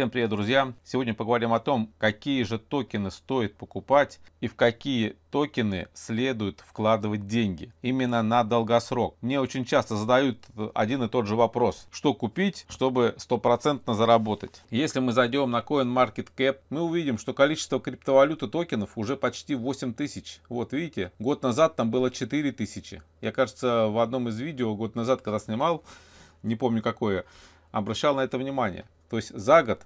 Всем привет, друзья! Сегодня поговорим о том, какие же токены стоит покупать и в какие токены следует вкладывать деньги именно на долгосрок. Мне очень часто задают один и тот же вопрос. Что купить, чтобы стопроцентно заработать? Если мы зайдем на CoinMarketCap, мы увидим, что количество криптовалют и токенов уже почти 8 тысяч. Вот видите, год назад там было 4 тысячи. Я, кажется, в одном из видео год назад, когда снимал, не помню какое, обращал на это внимание. То есть за год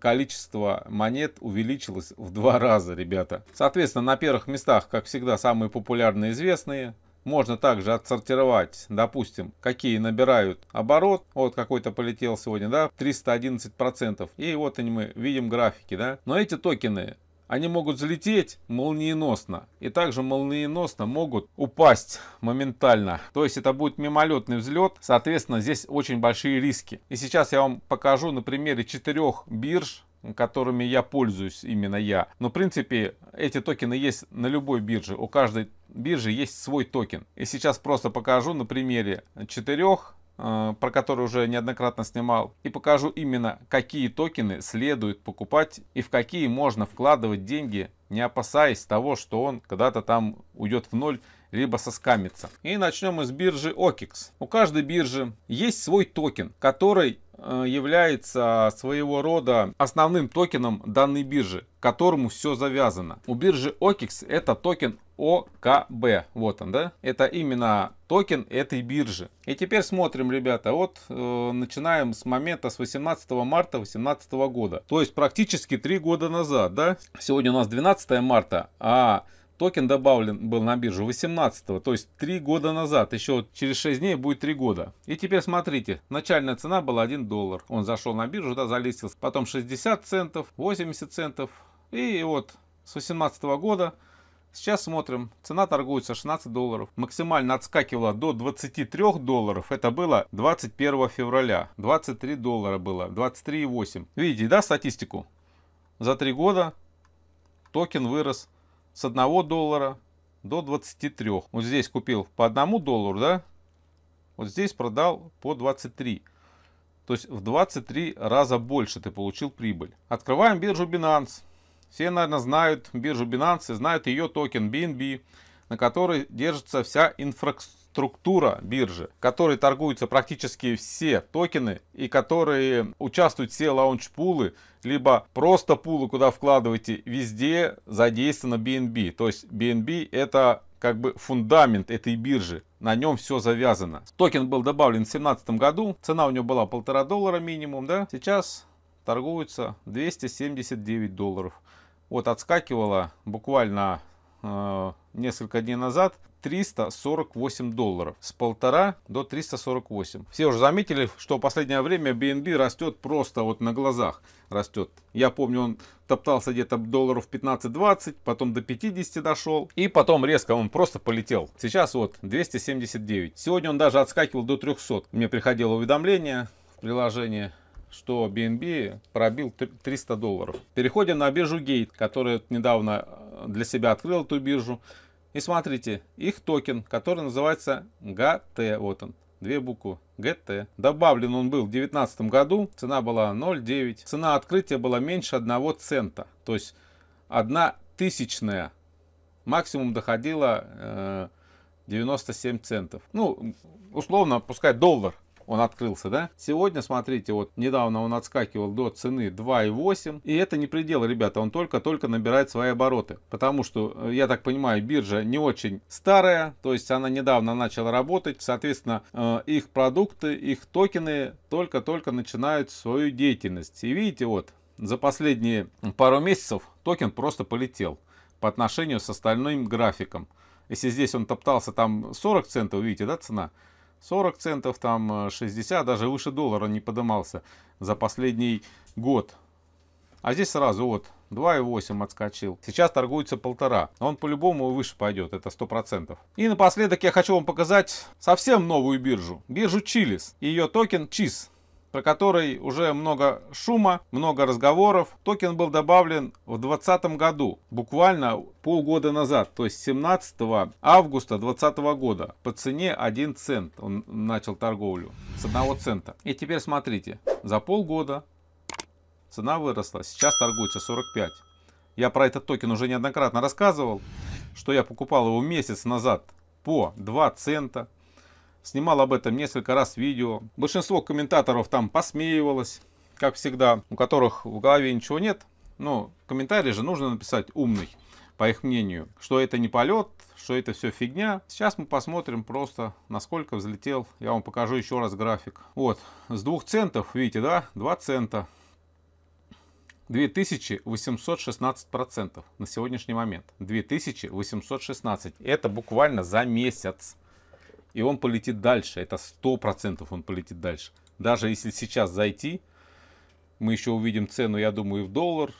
количество монет увеличилось в два раза, ребята. Соответственно, на первых местах, как всегда, самые популярные известные. Можно также отсортировать, допустим, какие набирают оборот. Вот какой-то полетел сегодня, да, 311%. И вот они мы видим графики, да. Но эти токены они могут взлететь молниеносно и также молниеносно могут упасть моментально. То есть это будет мимолетный взлет, соответственно здесь очень большие риски. И сейчас я вам покажу на примере четырех бирж, которыми я пользуюсь именно я. Но в принципе эти токены есть на любой бирже. У каждой биржи есть свой токен. И сейчас просто покажу на примере четырех Э, про который уже неоднократно снимал, и покажу именно, какие токены следует покупать и в какие можно вкладывать деньги, не опасаясь того, что он когда-то там уйдет в ноль либо соскамится. И начнем мы с биржи OKEX. У каждой биржи есть свой токен, который Э, является своего рода основным токеном данной биржи, к которому все завязано. У биржи OKX это токен ОКБ. Вот он, да? Это именно токен этой биржи. И теперь смотрим, ребята, вот э, начинаем с момента с 18 марта 2018 года. То есть практически три года назад, да? Сегодня у нас 12 марта, а Токен добавлен был на биржу 18 то есть 3 года назад. Еще через 6 дней будет 3 года. И теперь смотрите, начальная цена была 1 доллар. Он зашел на биржу, да, залистился. Потом 60 центов, 80 центов. И вот с 18 -го года Сейчас смотрим. Цена торгуется 16 долларов. Максимально отскакивала до 23 долларов. Это было 21 февраля. 23 доллара было. 23,8. Видите, да, статистику? За 3 года токен вырос с 1 доллара до 23. Вот здесь купил по 1 доллару, да? Вот здесь продал по 23. То есть в 23 раза больше ты получил прибыль. Открываем биржу Binance. Все, наверное, знают биржу Binance и знают ее токен BNB, на которой держится вся инфраструктура структура биржи, которой торгуются практически все токены и которые участвуют все лаунч-пулы, либо просто пулы, куда вкладываете, везде задействовано BNB. То есть BNB это как бы фундамент этой биржи. На нем все завязано. Токен был добавлен в 2017 году. Цена у него была полтора доллара минимум. Да? Сейчас торгуется 279 долларов. Вот отскакивала буквально э, несколько дней назад 348 долларов. С полтора до 348. Все уже заметили, что в последнее время BNB растет просто вот на глазах. Растет. Я помню, он топтался где-то долларов 15-20, потом до 50 дошел, и потом резко он просто полетел. Сейчас вот 279. Сегодня он даже отскакивал до 300. Мне приходило уведомление в приложении что BNB пробил 300 долларов. Переходим на биржу Gate, которая недавно э, для себя открыла эту биржу. И смотрите, их токен, который называется ГТ, вот он, две буквы. ГТ. Добавлен он был в 2019 году, цена была 0,9. Цена открытия была меньше 1 цента, то есть 1 тысячная. Максимум доходила э, 97 центов. Ну, условно, пускай доллар он открылся, да? Сегодня, смотрите, вот недавно он отскакивал до цены 2,8, и это не предел, ребята, он только-только набирает свои обороты, потому что, э, я так понимаю, биржа не очень старая, то есть она недавно начала работать, соответственно, э, их продукты, их токены только-только начинают свою деятельность. И видите, вот, за последние пару месяцев токен просто полетел по отношению с остальным графиком. Если здесь он топтался там 40 центов, видите, да, цена? 40 центов, там 60, э, даже выше доллара не поднимался за последний год. А здесь сразу вот 2,8 отскочил. Сейчас торгуется полтора. он по-любому выше пойдет, это 100%. И напоследок я хочу вам показать совсем новую биржу. Биржу Чилис. Ее токен ЧИС про который уже много шума, много разговоров. Токен был добавлен в 2020 году, буквально полгода назад, то есть 17 августа 2020 года по цене 1 цент он начал торговлю с 1 цента. И теперь смотрите, за полгода цена выросла, сейчас торгуется 45. Я про этот токен уже неоднократно рассказывал, что я покупал его месяц назад по 2 цента снимал об этом несколько раз видео. Большинство комментаторов там посмеивалось, как всегда, у которых в голове ничего нет. Но комментарий же нужно написать умный, по их мнению, что это не полет, что это все фигня. Сейчас мы посмотрим просто, насколько взлетел. Я вам покажу еще раз график. Вот, с двух центов, видите, да, 2 цента. 2816% на сегодняшний момент. 2816. Это буквально за месяц и он полетит дальше. Это сто процентов он полетит дальше. Даже если сейчас зайти, мы еще увидим цену, я думаю, и в доллар,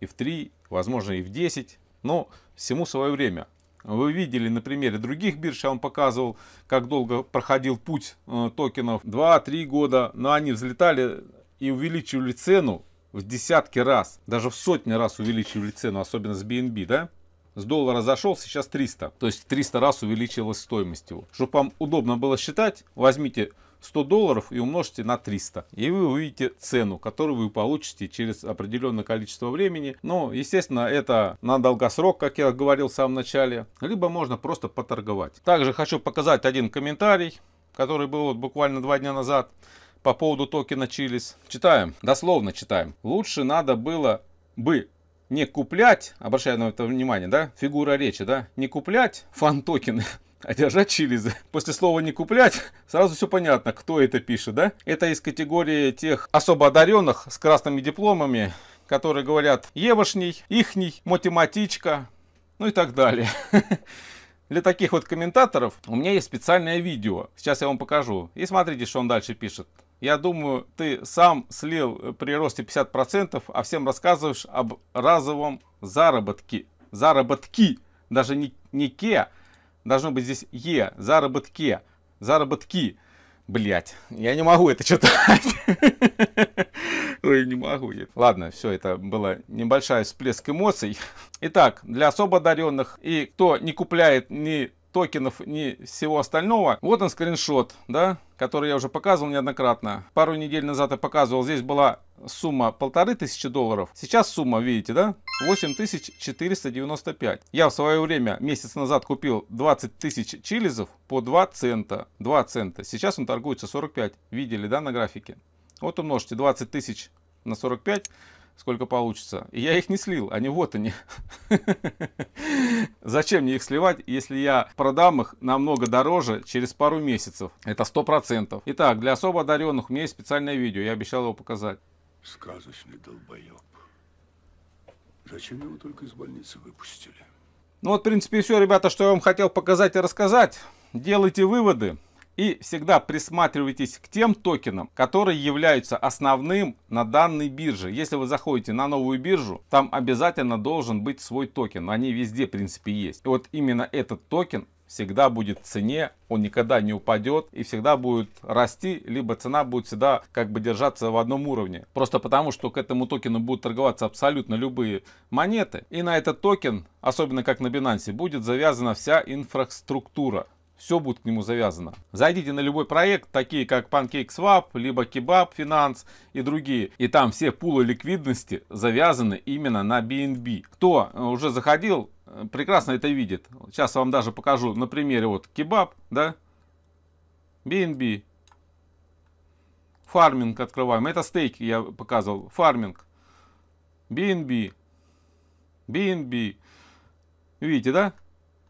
и в 3, возможно, и в 10. Но всему свое время. Вы видели на примере других бирж, я вам показывал, как долго проходил путь э, токенов. 2-3 года, но они взлетали и увеличивали цену в десятки раз, даже в сотни раз увеличивали цену, особенно с BNB, да? с доллара зашел, сейчас 300. То есть 300 раз увеличилась стоимость его. Чтобы вам удобно было считать, возьмите 100 долларов и умножьте на 300. И вы увидите цену, которую вы получите через определенное количество времени. Но, естественно, это на долгосрок, как я говорил в самом начале. Либо можно просто поторговать. Также хочу показать один комментарий, который был вот буквально два дня назад по поводу токена Чилис. Читаем, дословно читаем. Лучше надо было бы не куплять, обращаю на это внимание, да, фигура речи, да, не куплять фан-токены, а держать чилизы. После слова «не куплять» сразу все понятно, кто это пишет, да? Это из категории тех особо одаренных с красными дипломами, которые говорят «евошний», «ихний», «математичка», ну и так далее. Для таких вот комментаторов у меня есть специальное видео. Сейчас я вам покажу. И смотрите, что он дальше пишет. Я думаю, ты сам слил э, при росте 50%, а всем рассказываешь об разовом заработке. Заработки, даже не, не ке, должно быть здесь е, Заработки. заработки. Блять, я не могу это читать. Ой, не могу. Ладно, все, это было небольшая всплеск эмоций. Итак, для особо одаренных и кто не купляет не токенов, ни всего остального. Вот он скриншот, да, который я уже показывал неоднократно. Пару недель назад я показывал, здесь была сумма полторы тысячи долларов. Сейчас сумма, видите, да, 8495. Я в свое время, месяц назад, купил 20 тысяч чилизов по 2 цента. 2 цента. Сейчас он торгуется 45. Видели, да, на графике? Вот умножьте 20 тысяч на 45 сколько получится. И я их не слил, они вот они. Зачем мне их сливать, если я продам их намного дороже через пару месяцев? Это сто процентов. Итак, для особо одаренных у меня есть специальное видео, я обещал его показать. Сказочный долбоеб. Зачем его только из больницы выпустили? Ну вот, в принципе, все, ребята, что я вам хотел показать и рассказать. Делайте выводы. И всегда присматривайтесь к тем токенам, которые являются основным на данной бирже. Если вы заходите на новую биржу, там обязательно должен быть свой токен. Они везде, в принципе, есть. И вот именно этот токен всегда будет в цене, он никогда не упадет и всегда будет расти, либо цена будет всегда как бы держаться в одном уровне. Просто потому, что к этому токену будут торговаться абсолютно любые монеты. И на этот токен, особенно как на Binance, будет завязана вся инфраструктура все будет к нему завязано. Зайдите на любой проект, такие как PancakeSwap, либо Kebab Finance и другие. И там все пулы ликвидности завязаны именно на BNB. Кто э, уже заходил, э, прекрасно это видит. Сейчас вам даже покажу на примере вот Kebab, да, BNB, фарминг открываем. Это стейки я показывал, фарминг, BNB, BNB. Видите, да?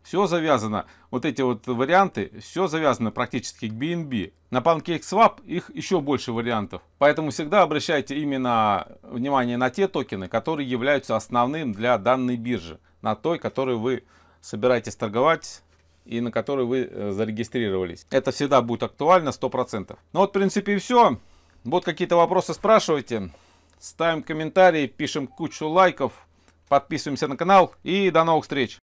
все завязано, вот эти вот варианты, все завязано практически к BNB. На PancakeSwap их еще больше вариантов. Поэтому всегда обращайте именно внимание на те токены, которые являются основным для данной биржи. На той, которую вы собираетесь торговать и на которой вы э, зарегистрировались. Это всегда будет актуально 100%. Ну вот в принципе и все. Вот какие-то вопросы спрашивайте. Ставим комментарии, пишем кучу лайков, подписываемся на канал и до новых встреч.